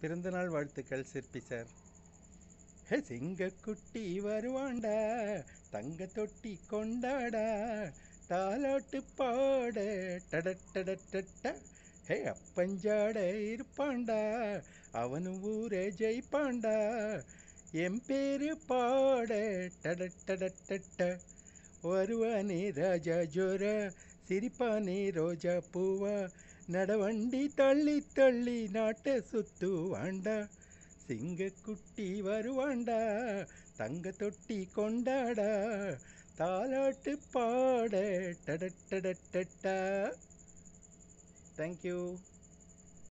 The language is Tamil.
பிறந்தநாள் வாழ்த்துக்கள் சிற்பி சார் ஹே சிங்கக்குட்டி வருவாண்டா தங்க தொட்டி கொண்டாடா தாலாட்டு பாட டடட்டடட்ட ஹே அப்பஞ்சாட இருப்பாண்டா அவனு ஊரே ஜெயிப்பாண்டா என் பேரு பாட டடட்டடட்ட வருவானே ராஜா ஜோரா சிரிப்பானே ரோஜா பூவா நடவண்டி தள்ளி தள்ளி நாட்டை சுத்து வாண்டா சிங்கக்குட்டி வருவாண்டா தங்க தொட்டி கொண்டாடா தாலாட்டு பாட டடட்டடட்டா தேங்க்யூ